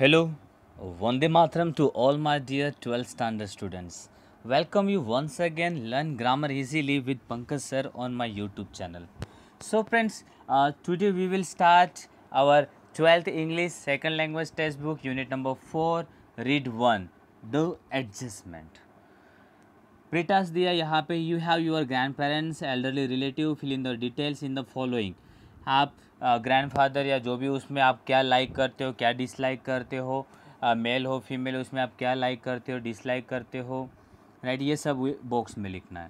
Hello Vande Mataram to all my dear twelfth standard students welcome you once again learn grammar easily with Pankaj sir on my YouTube channel so friends today we will start our twelfth English second language textbook unit number four read one the adjustment pretask दिया यहाँ पे you have your grandparents elderly relative fill in the details in the following आप grandfather या जो भी उसमें आप क्या लाइक करते हो क्या डिसलाइक करते हो मेल हो फीमेल उसमें आप क्या लाइक करते हो डिसलाइक करते हो राइट ये सब बॉक्स में लिखना है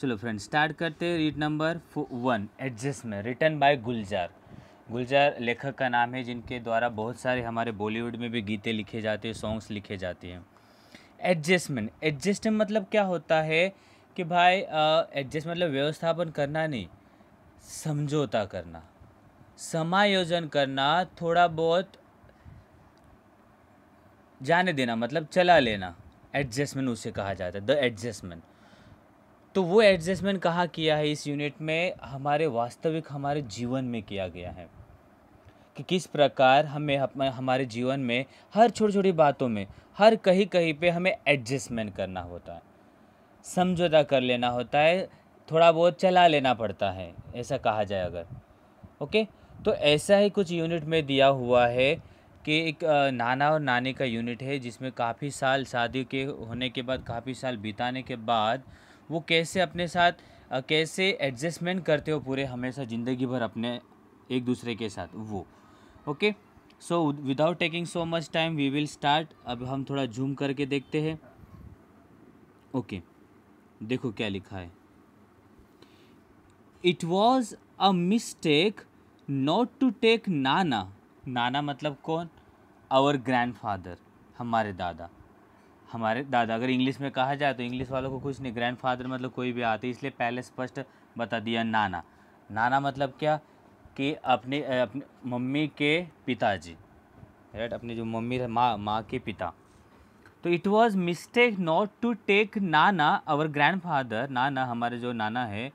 चलो फ्रेंड स्टार्ट करते हैं read number one adjustment written by Gulzar Gulzar लेखक का नाम है जिनके द्वारा बहुत सारे हमारे बॉलीवुड में भी गीते लिखे जाते हैं सॉन्ग्स लिखे जाते हैं एडजस्टमेंट एडजस्टमेंट मतलब क्या होता है कि भाई एडजस्ट मतलब व्यवस्थापन करना नहीं समझौता करना समायोजन करना थोड़ा बहुत जाने देना मतलब चला लेना एडजस्टमेंट उसे कहा जाता है द एडजस्टमेंट तो वो एडजस्टमेंट कहाँ किया है इस यूनिट में हमारे वास्तविक हमारे जीवन में किया गया है कि किस प्रकार हमें हमारे जीवन में हर छोटी छोटी बातों में हर कहीं कहीं पे हमें एडजस्टमेंट करना होता है समझौता कर लेना होता है थोड़ा बहुत चला लेना पड़ता है ऐसा कहा जाए अगर ओके तो ऐसा ही कुछ यूनिट में दिया हुआ है कि एक नाना और नानी का यूनिट है जिसमें काफ़ी साल शादी के होने के बाद काफ़ी साल बिताने के बाद वो कैसे अपने साथ कैसे एडजस्टमेंट करते हो पूरे हमेशा ज़िंदगी भर अपने एक दूसरे के साथ वो okay so without taking so much time we will start अब हम थोड़ा जूम करके देखते हैं ओके okay, देखो क्या लिखा है it was a mistake not to take Nana Nana मतलब कौन आवर ग्रैंड फादर हमारे दादा हमारे दादा अगर इंग्लिश में कहा जाए तो इंग्लिश वालों को कुछ नहीं ग्रैंड फादर मतलब कोई भी आते इसलिए पहले स्पष्ट बता दिया नाना नाना मतलब क्या कि अपने अपने मम्मी के पिताजी राइट अपने जो मम्मी है माँ माँ के पिता तो it was mistake not to take Nana our grandfather Nana हमारे जो नाना है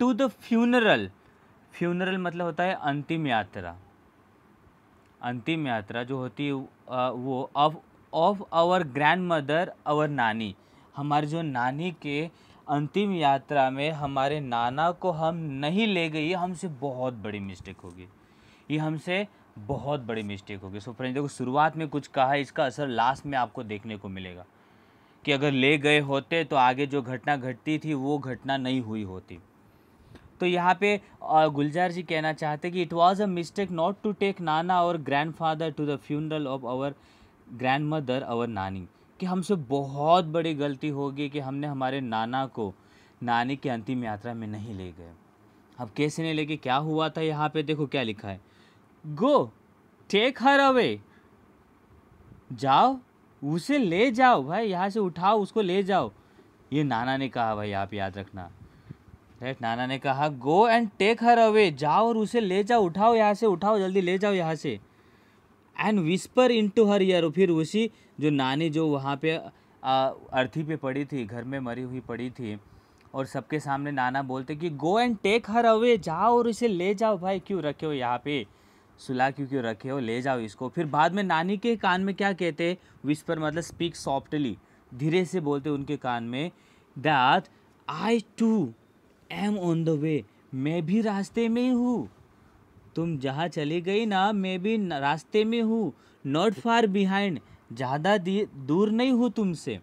टू द फ्यूनरल फ्यूनरल मतलब होता है अंतिम यात्रा अंतिम यात्रा जो होती है वो of of our grandmother our Nani हमारे जो नानी के अंतिम यात्रा में हमारे नाना को हम नहीं ले गए ये हमसे बहुत बड़ी मिस्टेक होगी ये हमसे बहुत बड़ी मिस्टेक होगी सो फ्रेंड्स देखो शुरुआत में कुछ कहा इसका असर लास्ट में आपको देखने को मिलेगा कि अगर ले गए होते तो आगे जो घटना घटती थी वो घटना नहीं हुई होती तो यहाँ पे गुलजार जी कहना चाहते कि it was a mistake not to take Nana और grandfather to the funeral of our grandmother our Nani कि हमसे बहुत बड़ी गलती होगी कि हमने हमारे नाना को नानी की अंतिम यात्रा में नहीं ले गए अब कैसे नहीं लेके क्या हुआ था यहाँ पे देखो क्या लिखा है गो टेक हर अवे जाओ उसे ले जाओ भाई यहाँ से उठाओ उसको ले जाओ ये नाना ने कहा भाई आप याद रखना राइट नाना ने कहा go and take her away जाओ और उसे ले जाओ उठाओ यहाँ से उठाओ जल्दी ले जाओ यहाँ से and whisper into her ear फिर उसी जो नानी जो वहाँ पे अर्थी पे पड़ी थी घर में मरी हुई पड़ी थी और सबके सामने नाना बोलते कि go and take her away जाओ और उसे ले जाओ भाई क्यों रखे हो यहाँ पे सुला क्यों क्यों रखे हो ले जाओ इसको फिर बाद में नानी के कान में क्या कहते विस्पर मतलब स्पीक सॉफ्टली धीरे से बोलते उनके कान में that I too am on the way मैं भी रास्ते में ही हूँ तुम जहाँ चली गई ना मैं भी रास्ते में हूँ नॉट फार बिहाइंड ज़्यादा दूर नहीं हूँ तुमसे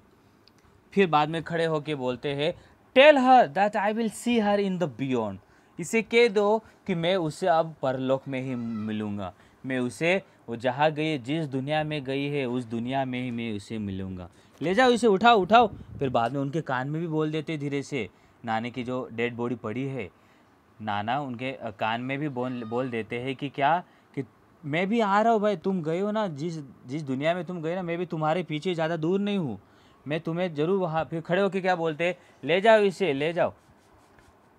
फिर बाद में खड़े होके बोलते हैं tell her that I will see her in the beyond इसे कह दो कि मैं उसे अब परलोक में ही मिलूँगा मैं उसे वो जहाँ गई जिस दुनिया में गई है उस दुनिया में ही मैं उसे मिलूँगा ले जाओ इसे उठाओ उठाओ फिर बाद में उनके कान में भी बोल देते धीरे से नानी की जो डेड बॉडी पड़ी है नाना उनके कान में भी बोल बोल देते हैं कि क्या कि मैं भी आ रहा हूँ भाई तुम गए हो ना जिस जिस दुनिया में तुम गए ना मैं भी तुम्हारे पीछे ज़्यादा दूर नहीं हूँ मैं तुम्हें ज़रूर वहाँ फिर खड़े होकर क्या बोलते ले जाओ इसे ले जाओ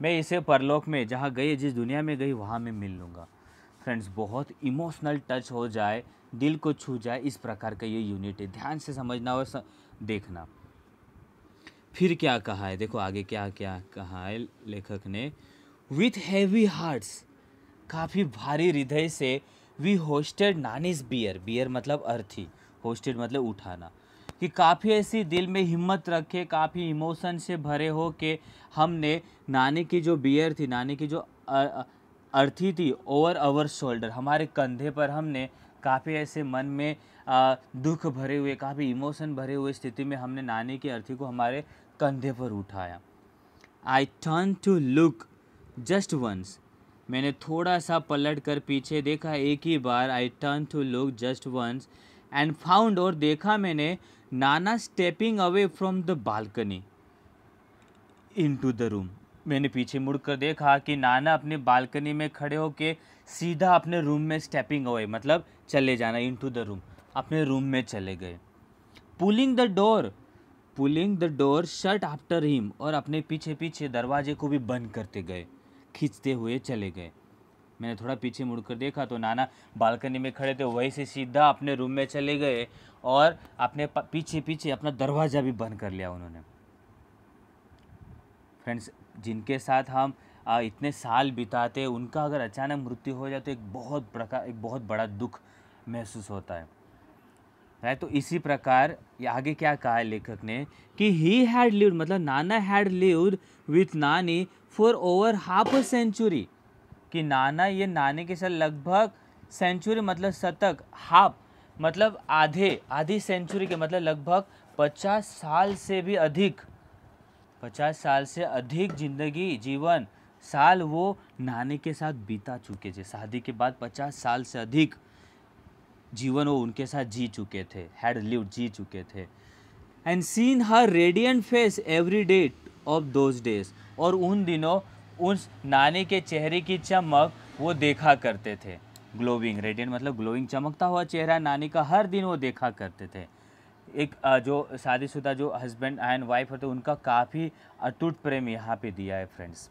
मैं इसे परलोक में जहाँ गई जिस दुनिया में गई वहाँ मैं मिल लूँगा फ्रेंड्स बहुत इमोशनल टच हो जाए दिल को छू जाए इस प्रकार का ये यूनिट है ध्यान से समझना और देखना फिर क्या कहा है देखो आगे क्या क्या कहा है लेखक ने विथ हैवी हार्ट्स काफ़ी भारी हृदय से we hoisted Nani's bier bier मतलब अर्थी होस्टेड मतलब उठाना कि काफ़ी ऐसी दिल में हिम्मत रखे काफ़ी इमोशन से भरे हो के हमने नानी की जो बियर थी नानी की जो अर्थी थी ओवर आवर शोल्डर हमारे कंधे पर हमने काफ़ी ऐसे मन में आ, दुख भरे हुए काफ़ी इमोशन भरे हुए स्थिति में हमने नानी की अर्थी को हमारे कंधे पर उठाया I turn to look just once मैंने थोड़ा सा पलट कर पीछे देखा एक ही बार I turn to look just once and found और देखा मैंने Nana stepping away from the balcony into the room मैंने पीछे मुड़कर देखा कि नाना अपने बालकनी में खड़े होके सीधा अपने रूम में स्टेपिंग अवे मतलब चले जाना इन टू द रूम अपने रूम में चले गए pulling the door pulling the door shut after him और अपने पीछे पीछे दरवाजे को भी बंद करते गए खींचते हुए चले गए मैंने थोड़ा पीछे मुड़कर देखा तो नाना बालकनी में खड़े थे वहीं से सीधा अपने रूम में चले गए और अपने पीछे पीछे अपना दरवाज़ा भी बंद कर लिया उन्होंने फ्रेंड्स जिनके साथ हम इतने साल बिताते उनका अगर अचानक मृत्यु हो जाए तो एक बहुत प्रकार एक बहुत बड़ा दुख महसूस होता है राइट तो इसी प्रकार आगे क्या कहा है लेखक ने कि ही हैड लिव मतलब नाना had lived with Nani for over half a century कि नाना ये नानी के साथ लगभग सेंचुरी मतलब शतक हाफ मतलब आधे आधी सेंचुरी के मतलब लगभग पचास साल से भी अधिक पचास साल से अधिक जिंदगी जीवन साल वो नानी के साथ बीता चुके थे शादी के बाद पचास साल से अधिक जीवन वो उनके साथ जी चुके थे हैड लिव जी चुके थे and seen her radiant face every day of those days और उन दिनों उस नानी के चेहरे की चमक वो देखा करते थे ग्लोविंग रेडियंट मतलब ग्लोविंग चमकता हुआ चेहरा नानी का हर दिन वो देखा करते थे एक जो शादीशुदा जो हस्बैंड एंड वाइफ होते उनका काफ़ी अटूट प्रेम यहाँ पे दिया है फ्रेंड्स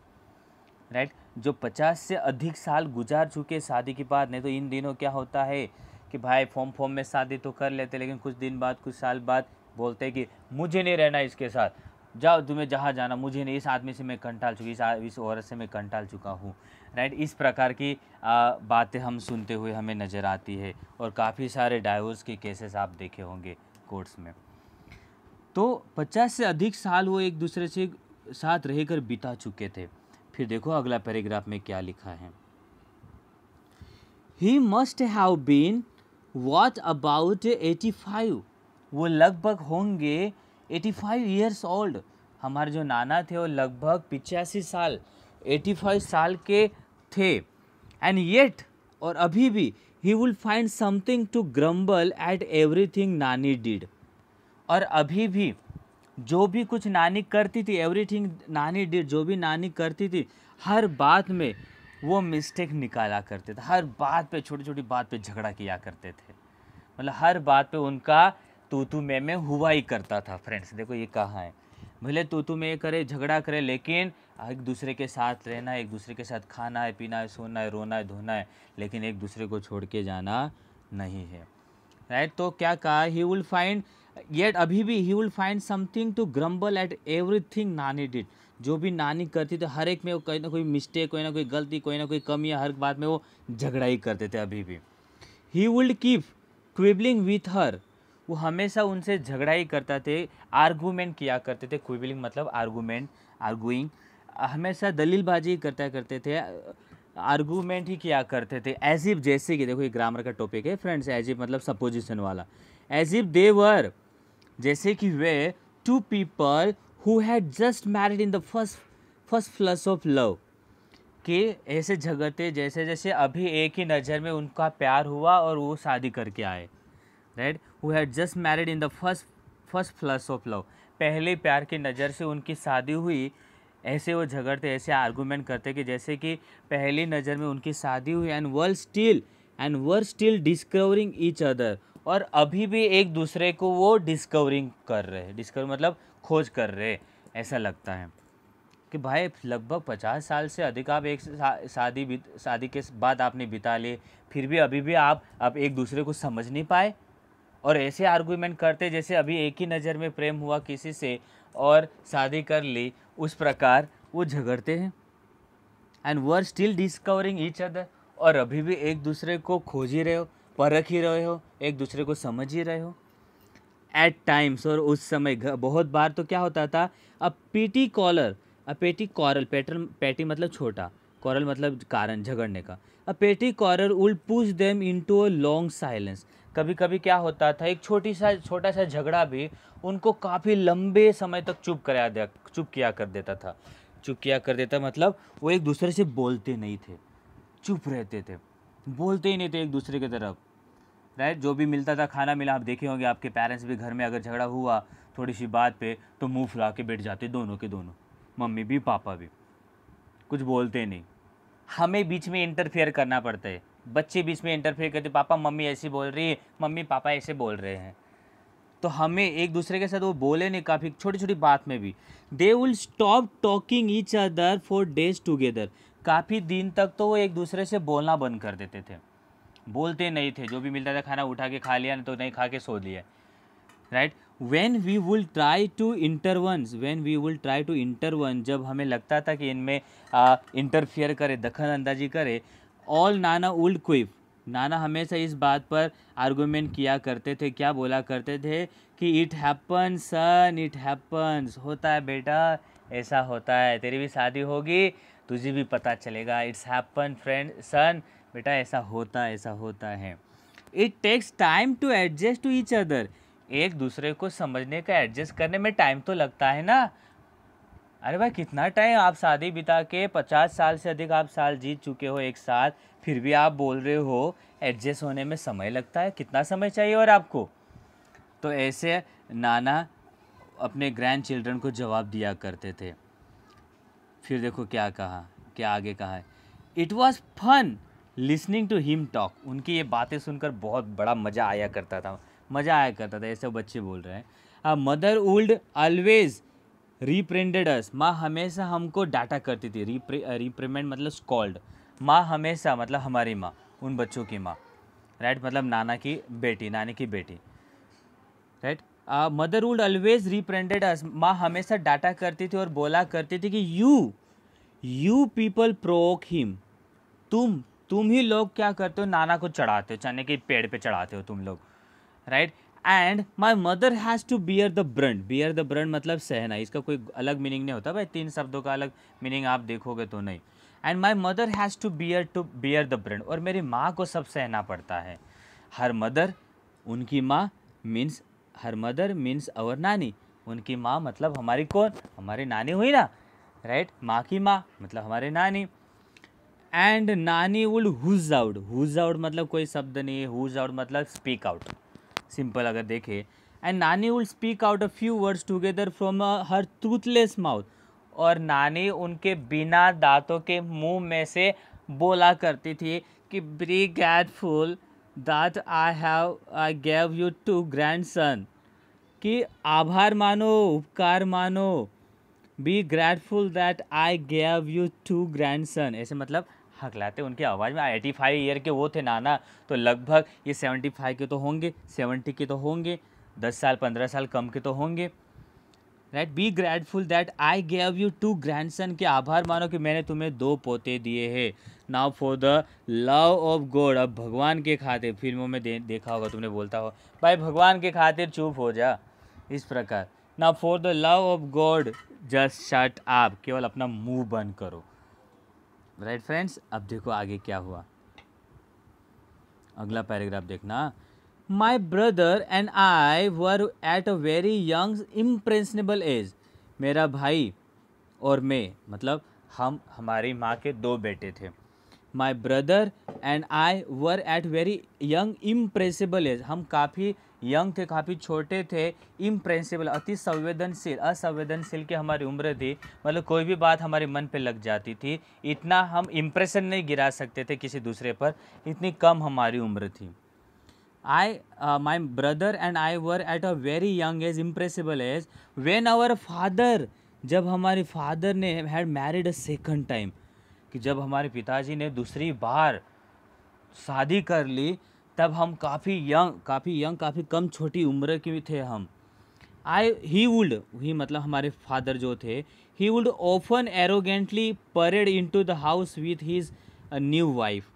राइट जो पचास से अधिक साल गुजार चुके शादी के बाद नहीं तो इन दिनों क्या होता है कि भाई फॉर्म फॉर्म में शादी तो कर लेते लेकिन कुछ दिन बाद कुछ साल बाद बोलते कि मुझे नहीं रहना इसके साथ जाओ तुम्हें जहाँ जाना मुझे नहीं इस आदमी से मैं कंटाल चुकी इस इस औरत से मैं कंटाल चुका हूँ राइट इस प्रकार की बातें हम सुनते हुए हमें नज़र आती है और काफ़ी सारे डाइवोर्स के केसेस आप देखे होंगे कोर्ट्स में तो 50 से अधिक साल वो एक दूसरे से साथ रहकर बिता चुके थे फिर देखो अगला पैराग्राफ में क्या लिखा है he must have been what about eighty five वो लगभग होंगे एटी फाइव ईयर्स ओल्ड हमारे जो नाना थे वो लगभग पिचासी साल एटी फाइव साल के थे एंड येट और अभी भी he would find something to grumble at everything Nani did और अभी भी जो भी कुछ नानी करती थी एवरीथिंग नानी डिड जो भी नानी करती थी हर बात में वो मिस्टेक निकाला करते थे हर बात पे छोटी छोटी बात पे झगड़ा किया करते थे मतलब हर बात पे उनका तो तू मैं में हुआ ही करता था फ्रेंड्स देखो ये कहाँ है भले तो तू मैं करे झगड़ा करे लेकिन एक दूसरे के साथ रहना है एक दूसरे के साथ खाना है पीना है सोना है रोना है धोना है लेकिन एक दूसरे को छोड़ के जाना नहीं है राइट तो क्या कहा ही विल फाइंड येट अभी भी he will find something to grumble at everything Nani did जो भी नानी करती थी हर एक में वो कोई ना कोई मिस्टेक कोई ना कोई गलती कोई ना कोई कमी हर बात में वो झगड़ा ही करते थे अभी भी he would keep quibbling with her वो हमेशा उनसे झगड़ा ही करता थे आर्गूमेंट किया करते थे क्विबलिंग मतलब आर्गूमेंट आर्गूइंग हमेशा दलीलबाजी ही करता करते थे आर्गूमेंट ही किया करते थे एजिब जैसे कि देखो ये ग्रामर का टॉपिक है फ्रेंड्स एजिब मतलब सपोजिशन वाला एजिब दे वर जैसे कि वे two people who had just married in the first first flush of love कि ऐसे झगड़ते जैसे जैसे अभी एक ही नज़र में उनका प्यार हुआ और वो शादी करके आए right who had just married in the first first flush of love पहले प्यार की नज़र से उनकी शादी हुई ऐसे वो झगड़ते ऐसे आर्गूमेंट करते कि जैसे कि पहली नज़र में उनकी शादी हुई and world still and were still discovering each other और अभी भी एक दूसरे को वो डिस्कवरिंग कर रहे हैं डिस्कवर मतलब खोज कर रहे ऐसा लगता है कि भाई लगभग पचास साल से अधिक आप एक शादी शादी के बाद आपने बिता लिए फिर भी अभी भी आप आप एक दूसरे को समझ नहीं पाए और ऐसे आर्गूमेंट करते जैसे अभी एक ही नज़र में प्रेम हुआ किसी से और शादी कर ली उस प्रकार वो झगड़ते हैं एंड वो are still discovering each other और अभी भी एक दूसरे को खोज ही रहे हो परख ही रहे हो एक दूसरे को समझ ही रहे हो एट टाइम्स और उस समय बहुत बार तो क्या होता था अब पीटी कॉलर अ पेटी कॉरल पेटर पेटी मतलब छोटा कॉरल मतलब कारण झगड़ने का a petty quarrel would push them into a long silence कभी कभी क्या होता था एक छोटी सा छोटा सा झगड़ा भी उनको काफ़ी लंबे समय तक चुप करा दिया चुप किया कर देता था चुप किया कर देता मतलब वो एक दूसरे से बोलते नहीं थे चुप रहते थे बोलते ही नहीं थे एक दूसरे की तरफ राइट जो भी मिलता था खाना मिला आप देखे होंगे आपके पेरेंट्स भी घर में अगर झगड़ा हुआ थोड़ी सी बात पे तो मुंह फुला के बैठ जाते दोनों के दोनों मम्मी भी पापा भी कुछ बोलते नहीं हमें बीच में इंटरफेयर करना पड़ता है बच्चे बीच में इंटरफेयर करते पापा मम्मी ऐसी बोल रही है मम्मी पापा ऐसे बोल रहे हैं तो हमें एक दूसरे के साथ वो बोले नहीं काफ़ी छोटी छोटी बात में भी they will stop talking each other for days together काफ़ी दिन तक तो वो एक दूसरे से बोलना बंद कर देते थे बोलते नहीं थे जो भी मिलता था खाना उठा के खा लिया ना तो नहीं खा के सो लिया right when we would try to intervenes when we would try to intervene जब हमें लगता था कि इनमें इंटरफियर करे दखल अंदाजी करे ऑल नाना उल्ड क्विप नाना हमेशा इस बात पर आर्गूमेंट किया करते थे क्या बोला करते थे कि it happen son it happens होता है बेटा ऐसा होता है तेरी भी शादी होगी तुझे भी पता चलेगा इट्स हैपन फ्रेंड सन बेटा ऐसा होता ऐसा होता है it takes time to adjust to each other एक दूसरे को समझने का एडजस्ट करने में टाइम तो लगता है ना अरे भाई कितना टाइम आप शादी बिता के पचास साल से अधिक आप साल जीत चुके हो एक साथ फिर भी आप बोल रहे हो एडजस्ट होने में समय लगता है कितना समय चाहिए और आपको तो ऐसे नाना अपने ग्रैंड चिल्ड्रन को जवाब दिया करते थे फिर देखो क्या कहा क्या आगे कहा it was fun listening to him talk उनकी ये बातें सुनकर बहुत बड़ा मज़ा आया करता था मज़ा आया करता था ऐसे बच्चे बोल रहे हैं मदर उल्ड ऑलवेज रिप्रिंटेड अस माँ हमेशा हमको डाटा करती थी रिप्रिमेंट मतलब स्कॉल्ड माँ हमेशा मतलब हमारी माँ उन बच्चों की माँ राइट मतलब नाना की बेटी नानी की बेटी right mother would always reprimanded us माँ हमेशा डाटा करती थी और बोला करती थी कि you you people provoke him तुम तुम ही लोग क्या करते हो नाना को चढ़ाते हो चने के पेड़ पे चढ़ाते हो तुम लोग right and my mother has to bear the brunt bear the brunt मतलब सहना इसका कोई अलग मीनिंग नहीं होता भाई तीन शब्दों का अलग मीनिंग आप देखोगे तो नहीं and my mother has to bear to bear the brunt और मेरी माँ को सब सहना पड़ता है हर मदर उनकी माँ means her mother means our Nani उनकी माँ मतलब हमारी कौन हमारी नानी हुई ना राइट माँ की माँ मतलब हमारे नानी and Nani would huge out huge out मतलब कोई शब्द नहीं है हुज आउट मतलब स्पीक आउट सिंपल अगर देखे and Nani would speak out a few words together from her truthless mouth और नानी उनके बिना दांतों के मुंह में से बोला करती थी कि be grateful that I have I gave you two grandson कि आभार मानो उपकार मानो be grateful that I gave you two grandson ऐसे मतलब हक लाते उनकी आवाज़ में एटी फाइव ईयर के वो थे नाना तो लगभग ये सेवेंटी फाइव के तो होंगे सेवेंटी के तो होंगे दस साल पंद्रह साल कम के तो होंगे right be grateful that I gave you two grandson के आभार मानो कि मैंने तुम्हें दो पोते दिए हैं now for the love of God अब भगवान के खातिर फिल्मों में दे, देखा होगा तुमने बोलता हो भाई भगवान के खातिर चुप हो जा इस प्रकार now for the love of God just shut आप केवल अपना मुंह बंद करो राइट right फ्रेंड्स अब देखो आगे क्या हुआ अगला पैराग्राफ देखना my brother and I were at a very young impressionable age मेरा भाई और मैं मतलब हम हमारी माँ के दो बेटे थे my brother and I were at very young impressible age हम काफ़ी यंग थे काफ़ी छोटे थे इम्प्रेंसिबल अति संवेदनशील असंवेदनशील की हमारी उम्र थी मतलब कोई भी बात हमारे मन पे लग जाती थी इतना हम इम्प्रेशन नहीं गिरा सकते थे किसी दूसरे पर इतनी कम हमारी उम्र थी I my brother and I were at a very young age impressible age when our father जब हमारे फादर ने had married a second time कि जब हमारे पिताजी ने दूसरी बार शादी कर ली तब हम काफ़ी यंग काफ़ी यंग काफ़ी कम छोटी उम्र के भी थे हम आई ही वुड ही मतलब हमारे फादर जो थे he would often arrogantly parade into the house with his new wife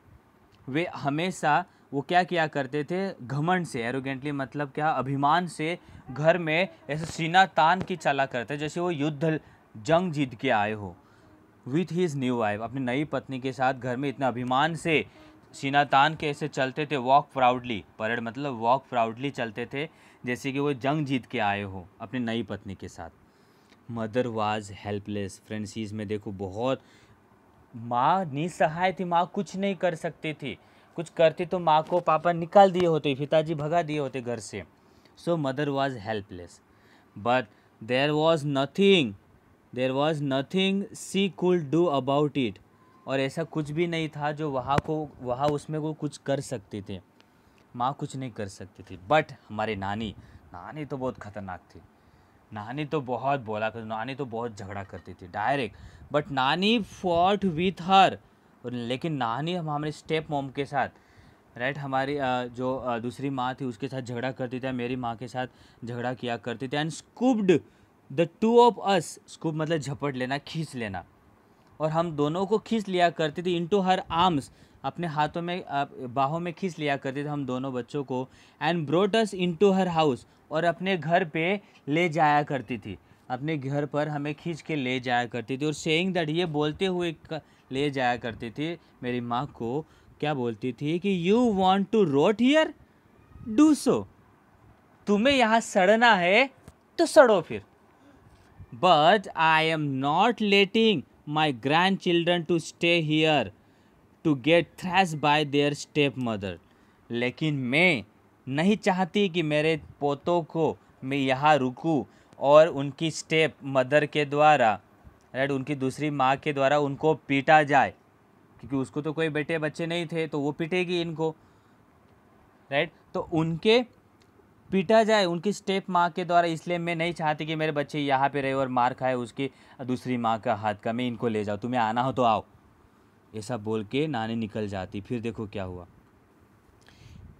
वे हमेशा वो क्या किया करते थे घमंड से एरोगेंटली मतलब क्या अभिमान से घर में ऐसे सीना तान की चला करते जैसे वो युद्ध जंग जीत के आए हो विथ हीज़ न्यू वाइफ अपनी नई पत्नी के साथ घर में इतना अभिमान से तान के ऐसे चलते थे वॉक प्राउडली परेड मतलब वॉक प्राउडली चलते थे जैसे कि वो जंग जीत के आए हो अपनी नई पत्नी के साथ मदर वाज हेल्पलेस फ्रेंसीज में देखो बहुत माँ निसहाय थी माँ कुछ नहीं कर सकती थी कुछ करती तो माँ को पापा निकाल दिए होते पिताजी भगा दिए होते घर से so mother was helpless but there was nothing there was nothing she could do about it और ऐसा कुछ भी नहीं था जो वहाँ को वहाँ उसमें वो कुछ कर सकते थे माँ कुछ नहीं कर सकती थी बट हमारे नानी नानी तो बहुत ख़तरनाक थी नानी तो बहुत बोला कर नानी तो बहुत झगड़ा करती थी direct but Nani fault with her लेकिन नानी हम हमारे स्टेप मोम के साथ राइट हमारी जो दूसरी माँ थी उसके साथ झगड़ा करती थी मेरी माँ के साथ झगड़ा किया करती थी and scooped the two of us scoop मतलब झपट लेना खींच लेना और हम दोनों को खींच लिया करते थे इनटू हर आर्म्स अपने हाथों में बाहों में खींच लिया करते थे हम दोनों बच्चों को and brought us into her house और अपने घर पे ले जाया करती थी अपने घर पर हमें खींच के ले जाया करती थी और सेइंग दैट ये बोलते हुए ले जाया करती थी मेरी माँ को क्या बोलती थी कि you want to rot here do so तुम्हें यहाँ सड़ना है तो सड़ो फिर but I am not letting my grandchildren to stay here to get thrashed by their stepmother. लेकिन मैं नहीं चाहती कि मेरे पोतों को मैं यहाँ रुकूं और उनकी स्टेप मदर के द्वारा राइट उनकी दूसरी माँ के द्वारा उनको पीटा जाए क्योंकि उसको तो कोई बेटे बच्चे नहीं थे तो वो पीटेगी इनको राइट तो उनके पीटा जाए उनकी स्टेप माँ के द्वारा इसलिए मैं नहीं चाहती कि मेरे बच्चे यहाँ पे रहे और मार खाए उसकी दूसरी माँ का हाथ का मैं इनको ले जाऊँ तुम्हें आना हो तो आओ ऐसा बोल के नानी निकल जाती फिर देखो क्या हुआ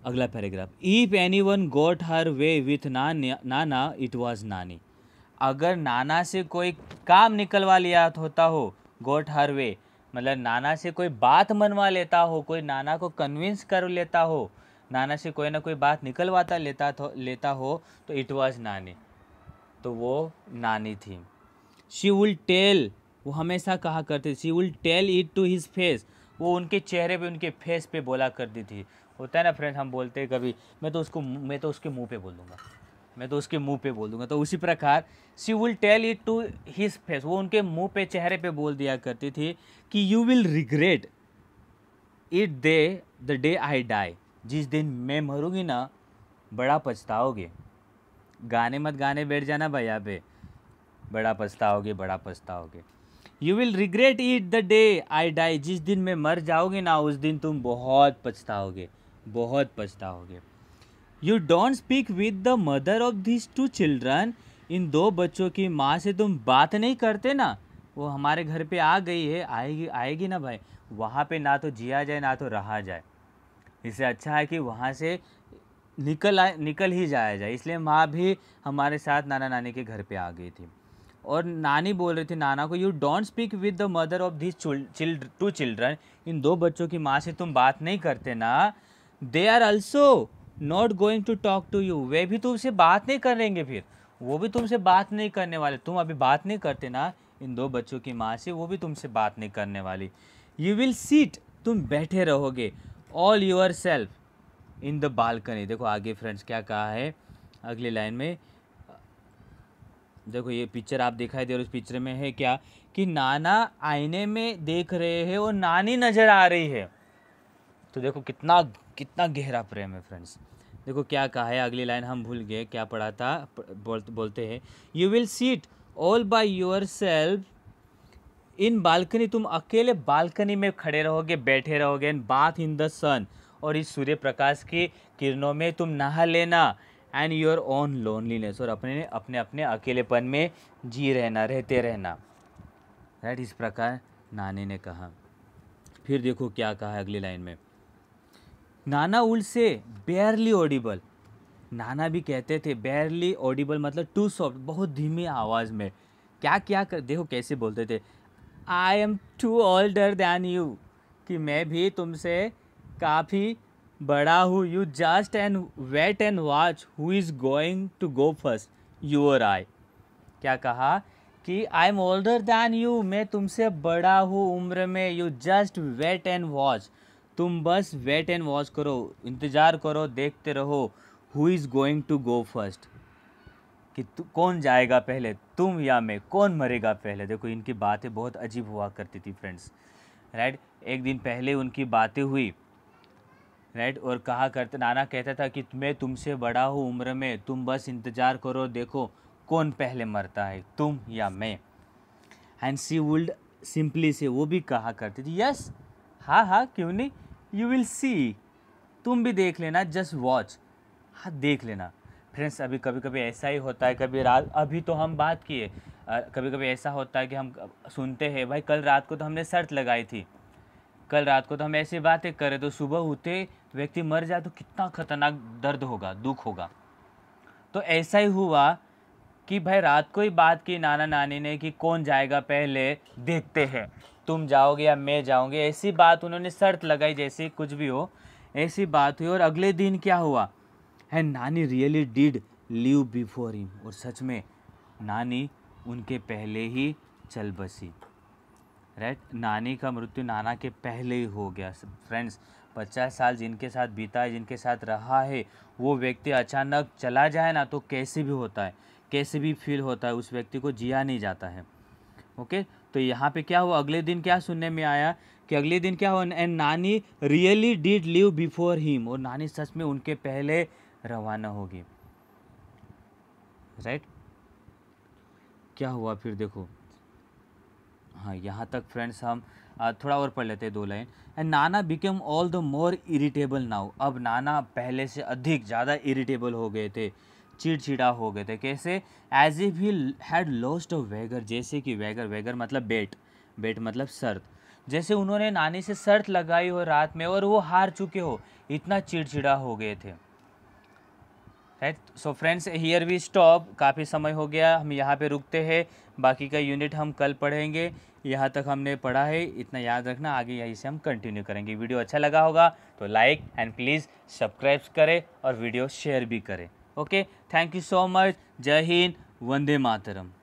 अगला paragraph if anyone got her way with Nana it was Nani अगर नाना से कोई काम निकलवा लिया होता हो गोट हर वे मतलब नाना से कोई बात मनवा लेता हो कोई नाना को कन्विंस कर लेता हो नाना से कोई ना कोई बात निकलवाता लेता तो लेता हो तो इट वॉज नानी तो वो नानी थी शी विल टेल वो हमेशा कहा करती थी she will tell it to his face वो उनके चेहरे पे उनके फेस पे बोला करती थी होता है ना फ्रेंड हम बोलते हैं कभी मैं तो उसको मैं तो उसके मुंह पे बोल दूँगा मैं तो उसके मुंह पे बोल तो उसी प्रकार she will tell it to his face वो उनके मुंह पे चेहरे पे बोल दिया करती थी कि you will regret it the the day I die जिस दिन मैं मरूँगी ना बड़ा पछताओगे गाने मत गाने बैठ जाना भाई यहाँ पे बड़ा पछताओगे बड़ा पछताओगे you will regret it the day I die जिस दिन मैं मर जाओगे ना उस दिन तुम बहुत पछताओगे बहुत पछताओगे you don't speak with the mother of this two children इन दो बच्चों की माँ से तुम बात नहीं करते ना वो हमारे घर पे आ गई है आएगी आएगी ना भाई वहाँ पे ना तो जिया जाए ना तो रहा जाए इससे अच्छा है कि वहाँ से निकल आ, निकल ही जाया जाए इसलिए माँ भी हमारे साथ नाना नानी के घर पे आ गई थी और नानी बोल रही थी नाना को you don't speak with the mother of this two children इन दो बच्चों की माँ से तुम बात नहीं करते ना they are also not going to talk to you वे भी तुमसे बात नहीं करेंगे फिर वो भी तुमसे बात नहीं करने वाले तुम अभी बात नहीं करते ना इन दो बच्चों की माँ से वो भी तुमसे बात नहीं करने वाली यू विल सीट तुम बैठे रहोगे all yourself in the balcony देखो आगे फ्रेंड्स क्या कहा है अगली लाइन में देखो ये पिक्चर आप दिखाई दे रहे उस पिक्चर में है क्या कि नाना आईने में देख रहे हैं और नानी नज़र आ रही है तो देखो कितना कितना गहरा प्रेम है फ्रेंड्स देखो क्या कहा है अगली लाइन हम भूल गए क्या पढ़ा था बोल, बोलते हैं you will sit all by yourself in balcony तुम अकेले बालकनी में खड़े रहोगे बैठे रहोगे and bath in the sun और इस सूर्य प्रकाश की किरणों में तुम नहा लेना एंड योर ओन लोनलीनेस और अपने अपने अपने अकेलेपन में जी रहना रहते रहना राइट इस प्रकार नानी ने कहा फिर देखो क्या कहा अगली लाइन में नाना उल से बेयरली ऑडिबल नाना भी कहते थे बेयरली ऑडिबल मतलब टू सॉफ्ट बहुत धीमी आवाज़ में क्या क्या कर देखो कैसे बोलते थे I am too older than you कि मैं भी तुमसे काफ़ी बड़ा हूँ you just and wait and watch who is going to go first you or I क्या कहा कि I am older than you मैं तुमसे बड़ा हूँ उम्र में you just wait and watch तुम बस वेट एंड वॉच करो इंतज़ार करो देखते रहो who is going to go first कि कौन जाएगा पहले तुम या मैं कौन मरेगा पहले देखो इनकी बातें बहुत अजीब हुआ करती थी फ्रेंड्स राइट एक दिन पहले उनकी बातें हुई राइट और कहा करते नाना कहता था कि मैं तुमसे बड़ा हूँ उम्र में तुम बस इंतज़ार करो देखो कौन पहले मरता है तुम या मैं एंड सी वुल्ड सिंपली से वो भी कहा करती थी यस हाँ हाँ क्यों नहीं यू विल सी तुम भी देख लेना जस्ट वॉच हाँ देख लेना फ्रेंड्स अभी कभी कभी ऐसा ही होता है कभी रात अभी तो हम बात किए कभी कभी ऐसा होता है कि हम सुनते हैं भाई कल रात को तो हमने शर्त लगाई थी कल रात को तो हम ऐसी बातें करें तो सुबह होते व्यक्ति मर जाए तो कितना खतरनाक दर्द होगा दुख होगा तो ऐसा ही हुआ कि भाई रात को ही बात की नाना नानी ने कि कौन जाएगा पहले देखते हैं तुम जाओगे या मैं जाऊँगी ऐसी बात उन्होंने शर्त लगाई जैसे कुछ भी हो ऐसी बात हुई और अगले दिन क्या हुआ and Nani really did live before him और सच में नानी उनके पहले ही चल बसी राइट नानी का मृत्यु नाना के पहले ही हो गया फ्रेंड्स पचास साल जिनके साथ बीता है जिनके साथ रहा है वो व्यक्ति अचानक चला जाए ना तो कैसे भी होता है कैसे भी फील होता है उस व्यक्ति को जिया नहीं जाता है ओके तो यहाँ पे क्या हुआ अगले दिन क्या सुनने में आया कि अगले दिन क्या हुआ and Nani really did live before him और नानी सच में उनके पहले रवाना होगी राइट क्या हुआ फिर देखो हाँ यहाँ तक फ्रेंड्स हम थोड़ा और पढ़ लेते हैं दो line and Nana became all the more irritable now अब नाना पहले से अधिक ज़्यादा इरिटेबल हो गए थे चिड़चिड़ा हो गए थे कैसे as if he had lost a vigour जैसे कि वैगर वैगर मतलब बेट बेट मतलब शर्त जैसे उन्होंने नानी से शर्त लगाई हो रात में और वो हार चुके हो इतना चिड़चिड़ा हो गए थे right so friends here we stop काफ़ी समय हो गया हम यहाँ पे रुकते हैं बाकी का यूनिट हम कल पढ़ेंगे यहाँ तक हमने पढ़ा है इतना याद रखना आगे यहीं से हम कंटिन्यू करेंगे वीडियो अच्छा लगा होगा तो लाइक एंड प्लीज़ सब्सक्राइब करें और वीडियो शेयर भी करें okay thank you so much जय हिंद वंदे मातरम